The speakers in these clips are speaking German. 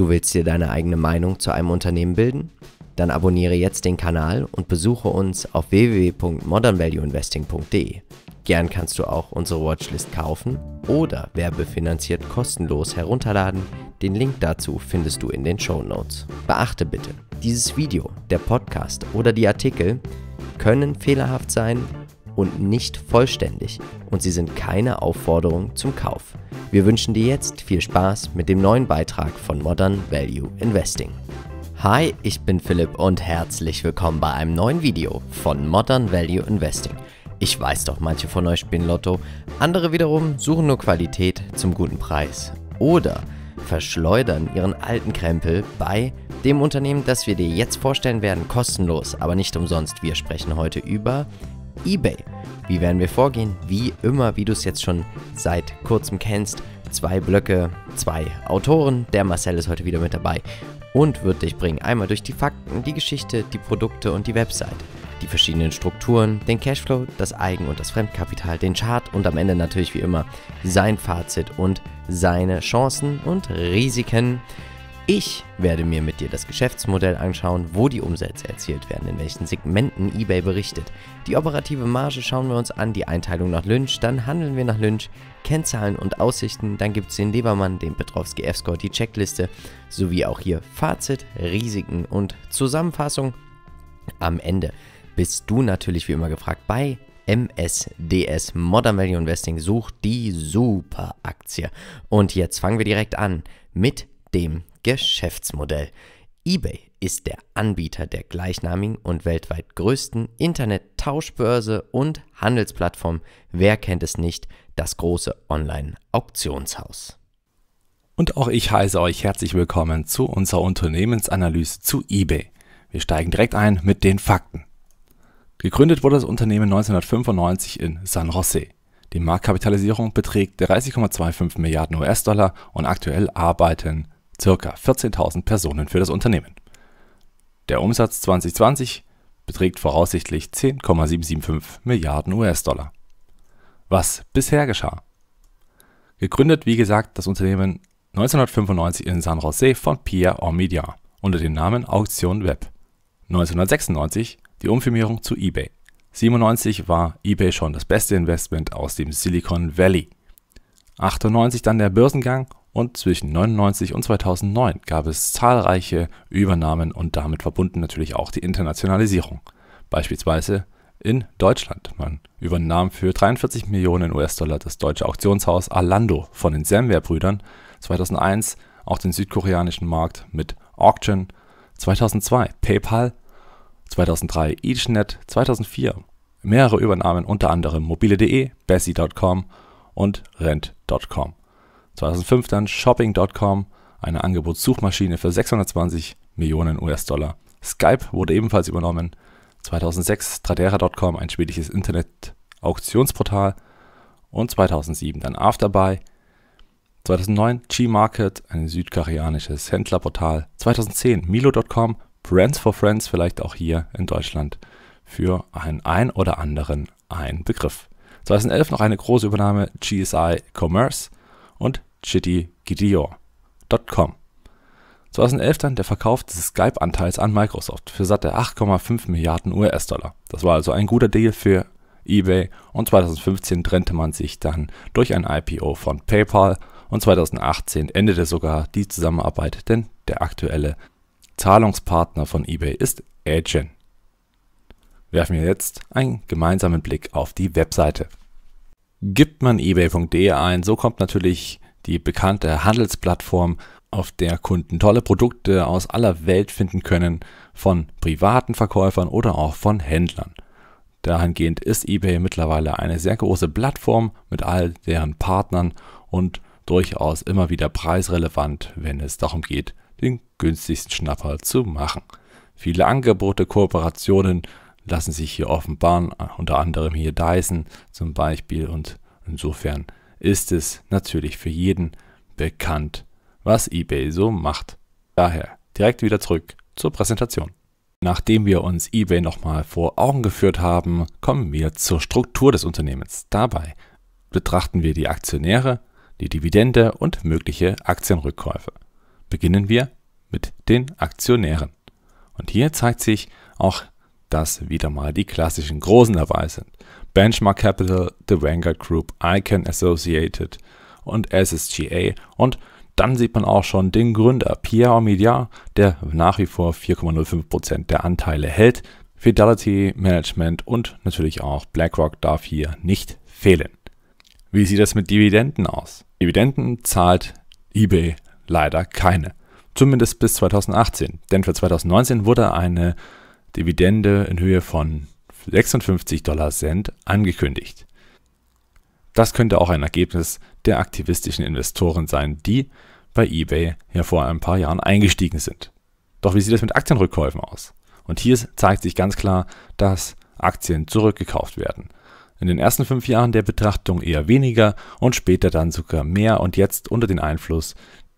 Du willst dir deine eigene Meinung zu einem Unternehmen bilden? Dann abonniere jetzt den Kanal und besuche uns auf www.modernvalueinvesting.de. Gern kannst du auch unsere Watchlist kaufen oder werbefinanziert kostenlos herunterladen. Den Link dazu findest du in den Show Notes. Beachte bitte, dieses Video, der Podcast oder die Artikel können fehlerhaft sein und nicht vollständig und sie sind keine Aufforderung zum Kauf. Wir wünschen dir jetzt viel Spaß mit dem neuen Beitrag von Modern Value Investing. Hi, ich bin Philipp und herzlich willkommen bei einem neuen Video von Modern Value Investing. Ich weiß doch, manche von euch spielen Lotto, andere wiederum suchen nur Qualität zum guten Preis oder verschleudern ihren alten Krempel bei dem Unternehmen, das wir dir jetzt vorstellen werden, kostenlos, aber nicht umsonst. Wir sprechen heute über eBay. Wie werden wir vorgehen? Wie immer, wie du es jetzt schon seit kurzem kennst, zwei Blöcke, zwei Autoren. Der Marcel ist heute wieder mit dabei und wird dich bringen einmal durch die Fakten, die Geschichte, die Produkte und die Website, die verschiedenen Strukturen, den Cashflow, das Eigen- und das Fremdkapital, den Chart und am Ende natürlich wie immer sein Fazit und seine Chancen und Risiken. Ich werde mir mit dir das Geschäftsmodell anschauen, wo die Umsätze erzielt werden, in welchen Segmenten eBay berichtet. Die operative Marge schauen wir uns an, die Einteilung nach Lynch, dann handeln wir nach Lynch, Kennzahlen und Aussichten, dann gibt es den Lebermann, den Petrovski F-Score, die Checkliste, sowie auch hier Fazit, Risiken und Zusammenfassung am Ende. Bist du natürlich wie immer gefragt bei MSDS Modern Value Investing sucht die super Aktie. Und jetzt fangen wir direkt an mit dem Geschäftsmodell. eBay ist der Anbieter der gleichnamigen und weltweit größten Internet-Tauschbörse und Handelsplattform. Wer kennt es nicht? Das große Online-Auktionshaus. Und auch ich heiße euch herzlich willkommen zu unserer Unternehmensanalyse zu eBay. Wir steigen direkt ein mit den Fakten. Gegründet wurde das Unternehmen 1995 in San Jose. Die Marktkapitalisierung beträgt 30,25 Milliarden US-Dollar und aktuell arbeiten ca. 14.000 Personen für das Unternehmen. Der Umsatz 2020 beträgt voraussichtlich 10,775 Milliarden US-Dollar. Was bisher geschah? Gegründet, wie gesagt, das Unternehmen 1995 in San Jose von Pierre Omidia unter dem Namen Auktion Web. 1996 die Umfirmierung zu eBay. 97 war eBay schon das beste Investment aus dem Silicon Valley. 98 dann der Börsengang und zwischen 1999 und 2009 gab es zahlreiche Übernahmen und damit verbunden natürlich auch die Internationalisierung. Beispielsweise in Deutschland. Man übernahm für 43 Millionen US-Dollar das deutsche Auktionshaus Alando von den Samwer-Brüdern, 2001 auch den südkoreanischen Markt mit Auction, 2002 PayPal, 2003 EachNet, 2004 mehrere Übernahmen, unter anderem mobile.de, bessie.com und rent.com. 2005 dann Shopping.com, eine Angebotssuchmaschine für 620 Millionen US-Dollar. Skype wurde ebenfalls übernommen. 2006 Tradera.com, ein schwedisches Internet-Auktionsportal. Und 2007 dann Afterbuy. 2009 G-Market, ein südkoreanisches Händlerportal. 2010 Milo.com, Brands for Friends, vielleicht auch hier in Deutschland für einen ein oder anderen ein Begriff. 2011 noch eine große Übernahme GSI Commerce und chittygidio.com. 2011 dann der Verkauf des Skype-Anteils an Microsoft für satte 8,5 Milliarden US-Dollar. Das war also ein guter Deal für eBay und 2015 trennte man sich dann durch ein IPO von PayPal und 2018 endete sogar die Zusammenarbeit, denn der aktuelle Zahlungspartner von eBay ist Agent. Werfen wir jetzt einen gemeinsamen Blick auf die Webseite gibt man ebay.de ein. So kommt natürlich die bekannte Handelsplattform, auf der Kunden tolle Produkte aus aller Welt finden können, von privaten Verkäufern oder auch von Händlern. Dahingehend ist eBay mittlerweile eine sehr große Plattform mit all deren Partnern und durchaus immer wieder preisrelevant, wenn es darum geht, den günstigsten Schnapper zu machen. Viele Angebote, Kooperationen lassen sich hier offenbaren, äh, unter anderem hier Dyson zum Beispiel. Und insofern ist es natürlich für jeden bekannt, was eBay so macht. Daher direkt wieder zurück zur Präsentation. Nachdem wir uns eBay nochmal vor Augen geführt haben, kommen wir zur Struktur des Unternehmens. Dabei betrachten wir die Aktionäre, die Dividende und mögliche Aktienrückkäufe. Beginnen wir mit den Aktionären. Und hier zeigt sich auch dass wieder mal die klassischen Großen dabei sind. Benchmark Capital, The Vanguard Group, Icon Associated und SSGA und dann sieht man auch schon den Gründer Pierre Omidyar, der nach wie vor 4,05% der Anteile hält. Fidelity Management und natürlich auch BlackRock darf hier nicht fehlen. Wie sieht das mit Dividenden aus? Dividenden zahlt eBay leider keine. Zumindest bis 2018, denn für 2019 wurde eine Dividende in Höhe von 56 Dollar Cent angekündigt. Das könnte auch ein Ergebnis der aktivistischen Investoren sein, die bei eBay ja vor ein paar Jahren eingestiegen sind. Doch wie sieht es mit Aktienrückkäufen aus? Und hier zeigt sich ganz klar, dass Aktien zurückgekauft werden. In den ersten fünf Jahren der Betrachtung eher weniger und später dann sogar mehr und jetzt unter den Einfluss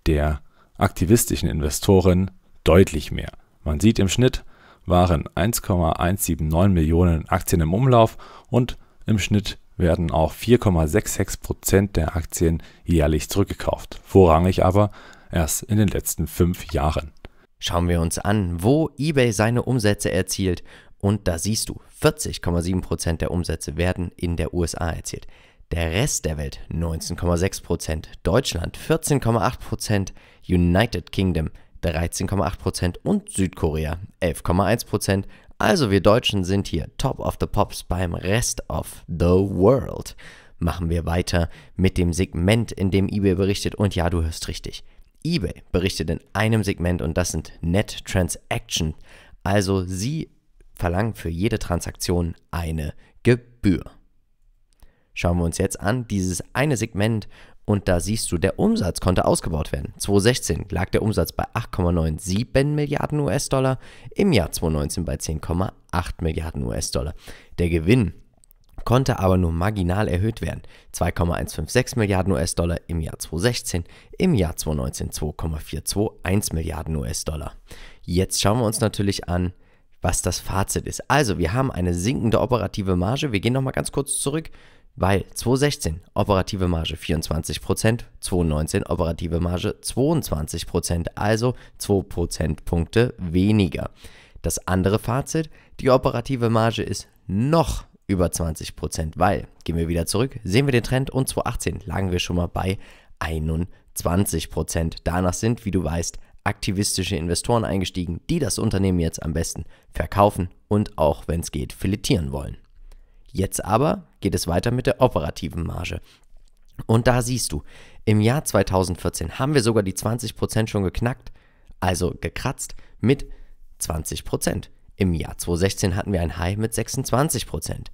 der aktivistischen Investoren deutlich mehr. Man sieht im Schnitt waren 1,179 Millionen Aktien im Umlauf und im Schnitt werden auch 4,66 Prozent der Aktien jährlich zurückgekauft, vorrangig aber erst in den letzten fünf Jahren. Schauen wir uns an, wo eBay seine Umsätze erzielt. Und da siehst du, 40,7% Prozent der Umsätze werden in der USA erzielt. Der Rest der Welt 19,6%, Deutschland 14,8%, United Kingdom 13,8% und Südkorea 11,1%. Also wir Deutschen sind hier top of the pops beim Rest of the world. Machen wir weiter mit dem Segment, in dem eBay berichtet. Und ja, du hörst richtig. eBay berichtet in einem Segment und das sind Net Transaction. Also sie verlangen für jede Transaktion eine Gebühr. Schauen wir uns jetzt an dieses eine Segment und da siehst du, der Umsatz konnte ausgebaut werden. 2016 lag der Umsatz bei 8,97 Milliarden US-Dollar, im Jahr 2019 bei 10,8 Milliarden US-Dollar. Der Gewinn konnte aber nur marginal erhöht werden. 2,156 Milliarden US-Dollar im Jahr 2016, im Jahr 2019 2,421 Milliarden US-Dollar. Jetzt schauen wir uns natürlich an, was das Fazit ist. Also, wir haben eine sinkende operative Marge. Wir gehen nochmal ganz kurz zurück weil 2016 operative Marge 24%, 2019 operative Marge 22%, also 2 Prozentpunkte weniger. Das andere Fazit, die operative Marge ist noch über 20%, weil, gehen wir wieder zurück, sehen wir den Trend und 2018 lagen wir schon mal bei 21%. Danach sind, wie du weißt, aktivistische Investoren eingestiegen, die das Unternehmen jetzt am besten verkaufen und auch, wenn es geht, filetieren wollen. Jetzt aber geht es weiter mit der operativen Marge. Und da siehst du, im Jahr 2014 haben wir sogar die 20% schon geknackt, also gekratzt mit 20%. Im Jahr 2016 hatten wir ein High mit 26%.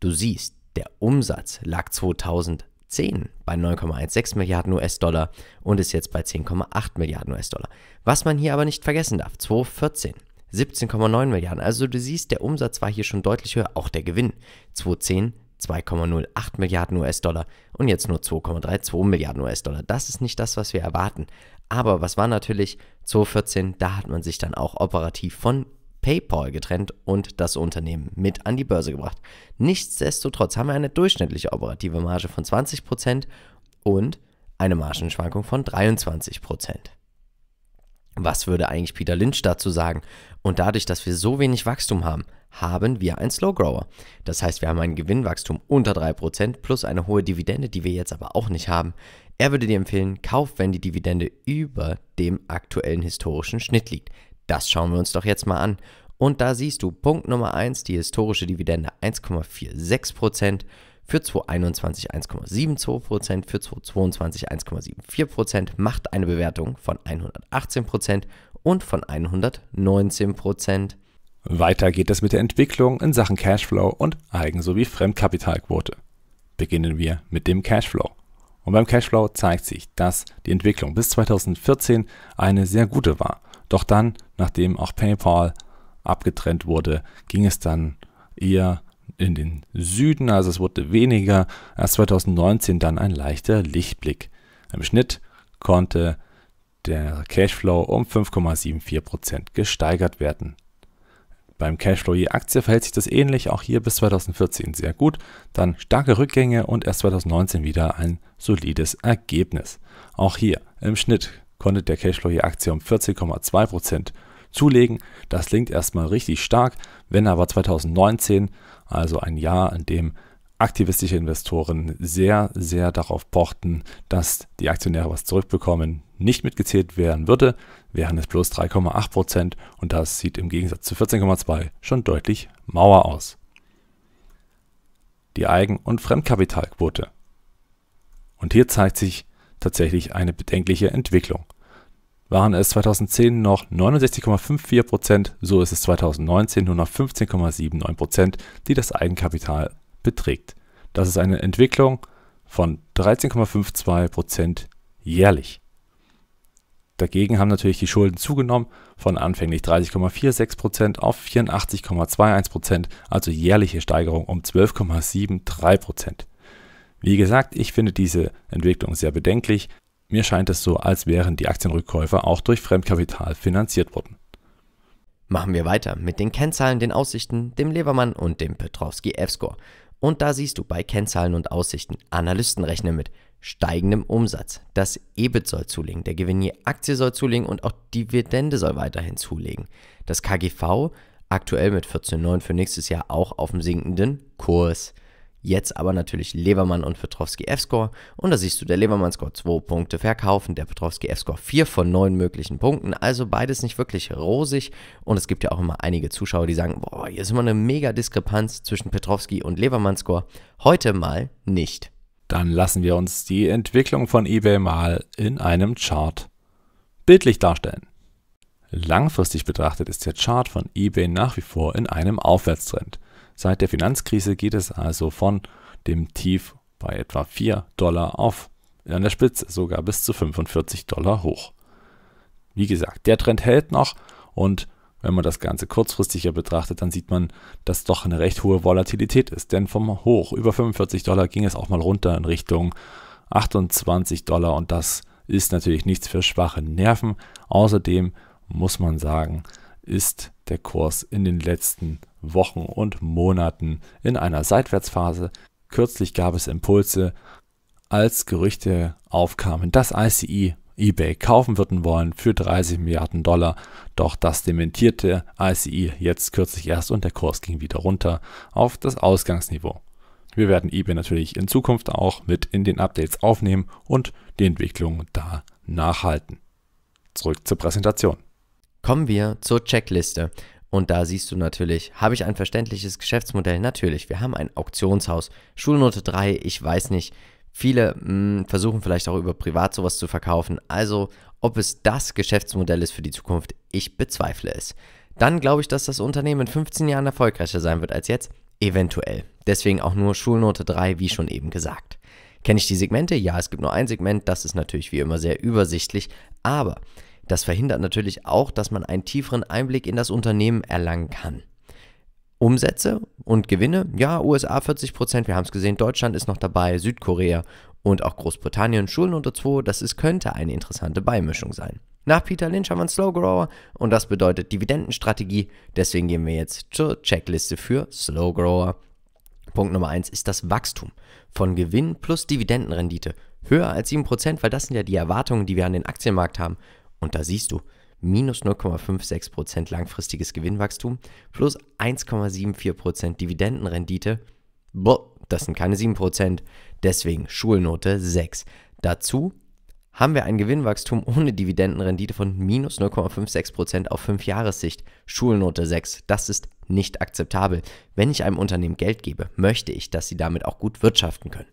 Du siehst, der Umsatz lag 2010 bei 9,16 Milliarden US-Dollar und ist jetzt bei 10,8 Milliarden US-Dollar. Was man hier aber nicht vergessen darf, 2014 17,9 Milliarden. Also du siehst, der Umsatz war hier schon deutlich höher, auch der Gewinn 2010 2,08 Milliarden US-Dollar und jetzt nur 2,32 Milliarden US-Dollar. Das ist nicht das, was wir erwarten. Aber was war natürlich 2014, da hat man sich dann auch operativ von PayPal getrennt und das Unternehmen mit an die Börse gebracht. Nichtsdestotrotz haben wir eine durchschnittliche operative Marge von 20% und eine Margenschwankung von 23% was würde eigentlich Peter Lynch dazu sagen? Und dadurch, dass wir so wenig Wachstum haben, haben wir ein Slow Grower. Das heißt, wir haben ein Gewinnwachstum unter 3% plus eine hohe Dividende, die wir jetzt aber auch nicht haben. Er würde dir empfehlen, kauf, wenn die Dividende über dem aktuellen historischen Schnitt liegt. Das schauen wir uns doch jetzt mal an. Und da siehst du Punkt Nummer 1, die historische Dividende 1,46% für 2021 1,72%, für 2022 1,74%, macht eine Bewertung von 118% und von 119%. Weiter geht es mit der Entwicklung in Sachen Cashflow und Eigen- sowie Fremdkapitalquote. Beginnen wir mit dem Cashflow. Und beim Cashflow zeigt sich, dass die Entwicklung bis 2014 eine sehr gute war. Doch dann, nachdem auch PayPal abgetrennt wurde, ging es dann eher in den Süden, also es wurde weniger. Erst 2019 dann ein leichter Lichtblick. Im Schnitt konnte der Cashflow um 5,74% gesteigert werden. Beim Cashflow je Aktie verhält sich das ähnlich, auch hier bis 2014 sehr gut, dann starke Rückgänge und erst 2019 wieder ein solides Ergebnis. Auch hier im Schnitt konnte der Cashflow je Aktie um 14,2% zulegen. Das klingt erstmal richtig stark, wenn aber 2019 also ein Jahr, in dem aktivistische Investoren sehr, sehr darauf pochten, dass die Aktionäre was zurückbekommen, nicht mitgezählt werden würde, wären es bloß 3,8 Prozent und das sieht im Gegensatz zu 14,2 schon deutlich mauer aus. Die Eigen- und Fremdkapitalquote. Und hier zeigt sich tatsächlich eine bedenkliche Entwicklung waren es 2010 noch 69,54%, so ist es 2019 nur noch 15,79%, die das Eigenkapital beträgt. Das ist eine Entwicklung von 13,52% jährlich. Dagegen haben natürlich die Schulden zugenommen von anfänglich 30,46% auf 84,21%, also jährliche Steigerung um 12,73%. Wie gesagt, ich finde diese Entwicklung sehr bedenklich, mir scheint es so, als wären die Aktienrückkäufe auch durch Fremdkapital finanziert worden. Machen wir weiter mit den Kennzahlen, den Aussichten, dem Levermann und dem Petrowski F-Score. Und da siehst du bei Kennzahlen und Aussichten, Analysten rechnen mit steigendem Umsatz. Das EBIT soll zulegen, der Gewinn je Aktie soll zulegen und auch Dividende soll weiterhin zulegen. Das KGV aktuell mit 14,9 für nächstes Jahr auch auf dem sinkenden Kurs. Jetzt aber natürlich Levermann und Petrowski F-Score. Und da siehst du, der Levermann-Score 2 Punkte verkaufen, der Petrowski F-Score 4 von 9 möglichen Punkten. Also beides nicht wirklich rosig. Und es gibt ja auch immer einige Zuschauer, die sagen, boah, hier ist immer eine mega Diskrepanz zwischen Petrowski und Levermann-Score. Heute mal nicht. Dann lassen wir uns die Entwicklung von eBay mal in einem Chart bildlich darstellen. Langfristig betrachtet ist der Chart von eBay nach wie vor in einem Aufwärtstrend. Seit der Finanzkrise geht es also von dem Tief bei etwa 4 Dollar auf an der Spitze sogar bis zu 45 Dollar hoch. Wie gesagt, der Trend hält noch und wenn man das Ganze kurzfristiger betrachtet, dann sieht man, dass doch eine recht hohe Volatilität ist. Denn vom Hoch über 45 Dollar ging es auch mal runter in Richtung 28 Dollar und das ist natürlich nichts für schwache Nerven. Außerdem muss man sagen, ist der Kurs in den letzten Wochen und Monaten in einer Seitwärtsphase. Kürzlich gab es Impulse, als Gerüchte aufkamen, dass ICE eBay kaufen würden wollen für 30 Milliarden Dollar. Doch das dementierte ICE jetzt kürzlich erst und der Kurs ging wieder runter auf das Ausgangsniveau. Wir werden eBay natürlich in Zukunft auch mit in den Updates aufnehmen und die Entwicklung da nachhalten. Zurück zur Präsentation. Kommen wir zur Checkliste. Und da siehst du natürlich, habe ich ein verständliches Geschäftsmodell? Natürlich, wir haben ein Auktionshaus. Schulnote 3, ich weiß nicht. Viele mh, hm, versuchen vielleicht auch über privat sowas zu verkaufen. Also, ob es das Geschäftsmodell ist für die Zukunft, ich bezweifle es. Dann glaube ich, dass das Unternehmen in 15 Jahren erfolgreicher sein wird als jetzt. Eventuell. Deswegen auch nur Schulnote 3, wie schon eben gesagt. Kenne ich die Segmente? Ja, es gibt nur ein Segment, das ist natürlich wie immer sehr übersichtlich, aber das verhindert natürlich auch, dass man einen tieferen Einblick in das Unternehmen erlangen kann. Umsätze und Gewinne, ja, USA 40 wir haben es gesehen, Deutschland ist noch dabei, Südkorea und auch Großbritannien, Schulen unter 2, das ist, könnte eine interessante Beimischung sein. Nach Peter Lynch haben wir einen Slow Grower und das bedeutet Dividendenstrategie, deswegen gehen wir jetzt zur Checkliste für Slow Grower. Punkt Nummer 1 ist das Wachstum von Gewinn plus Dividendenrendite höher als 7%, weil das sind ja die Erwartungen, die wir an den Aktienmarkt haben. Und da siehst du, minus 0,56% langfristiges Gewinnwachstum plus 1,74% Dividendenrendite. Boah, das sind keine 7%, deswegen Schulnote 6. Dazu haben wir ein Gewinnwachstum ohne Dividendenrendite von minus 0,56% auf 5-Jahressicht. Schulnote 6. Das ist nicht akzeptabel. Wenn ich einem Unternehmen Geld gebe, möchte ich, dass sie damit auch gut wirtschaften können.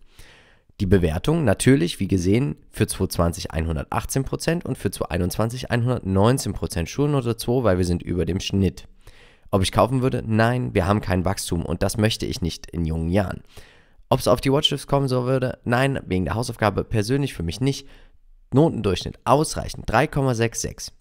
Die Bewertung natürlich, wie gesehen, für 2020 118% und für 2021 119% Schulnote 2, weil wir sind über dem Schnitt. Ob ich kaufen würde? Nein, wir haben kein Wachstum und das möchte ich nicht in jungen Jahren. Ob es auf die Watchlist kommen soll würde? Nein, wegen der Hausaufgabe persönlich für mich nicht. Notendurchschnitt ausreichend 3,66.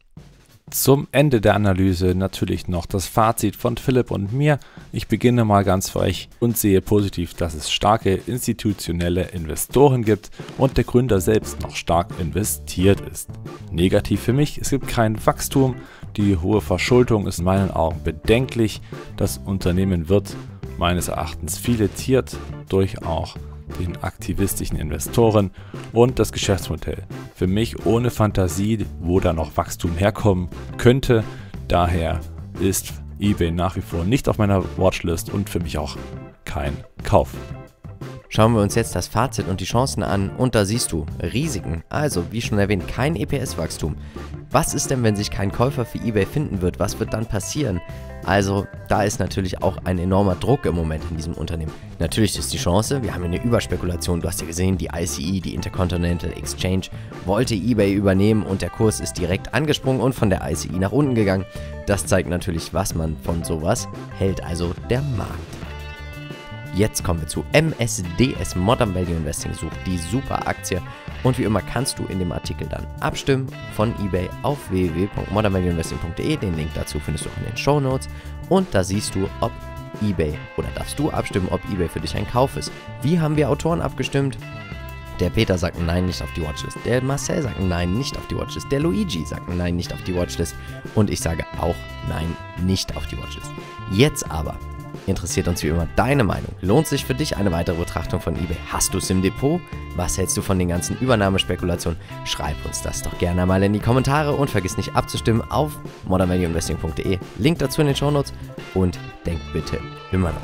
Zum Ende der Analyse natürlich noch das Fazit von Philipp und mir. Ich beginne mal ganz frech und sehe positiv, dass es starke institutionelle Investoren gibt und der Gründer selbst noch stark investiert ist. Negativ für mich, es gibt kein Wachstum, die hohe Verschuldung ist in meinen Augen bedenklich, das Unternehmen wird meines Erachtens filetiert durch auch den aktivistischen Investoren und das Geschäftsmodell. Für mich ohne Fantasie, wo da noch Wachstum herkommen könnte. Daher ist eBay nach wie vor nicht auf meiner Watchlist und für mich auch kein Kauf. Schauen wir uns jetzt das Fazit und die Chancen an und da siehst du Risiken, also wie schon erwähnt kein EPS-Wachstum. Was ist denn, wenn sich kein Käufer für eBay finden wird? Was wird dann passieren? Also da ist natürlich auch ein enormer Druck im Moment in diesem Unternehmen. Natürlich ist die Chance, wir haben hier eine Überspekulation. Du hast ja gesehen, die ICE, die Intercontinental Exchange, wollte eBay übernehmen und der Kurs ist direkt angesprungen und von der ICE nach unten gegangen. Das zeigt natürlich, was man von sowas hält, also der Markt. Jetzt kommen wir zu MSDS Modern Value Investing sucht die super Aktie und wie immer kannst du in dem Artikel dann abstimmen von eBay auf www.modernvalueinvesting.de. Den Link dazu findest du in den Show Notes und da siehst du, ob eBay oder darfst du abstimmen, ob eBay für dich ein Kauf ist. Wie haben wir Autoren abgestimmt? Der Peter sagt Nein nicht auf die Watchlist. Der Marcel sagt Nein nicht auf die Watchlist. Der Luigi sagt Nein nicht auf die Watchlist. Und ich sage auch Nein nicht auf die Watchlist. Jetzt aber interessiert uns wie immer deine Meinung. Lohnt sich für dich eine weitere Betrachtung von eBay? Hast du es im Depot? Was hältst du von den ganzen Übernahmespekulationen? Schreib uns das doch gerne mal in die Kommentare und vergiss nicht abzustimmen auf modernvalueinvesting.de. Link dazu in den Shownotes und denk bitte immer dran.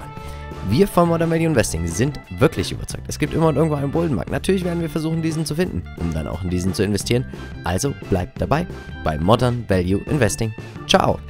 Wir von Modern Value Investing sind wirklich überzeugt. Es gibt immer und irgendwo einen Bullenmarkt. Natürlich werden wir versuchen, diesen zu finden, um dann auch in diesen zu investieren. Also bleibt dabei bei Modern Value Investing. Ciao!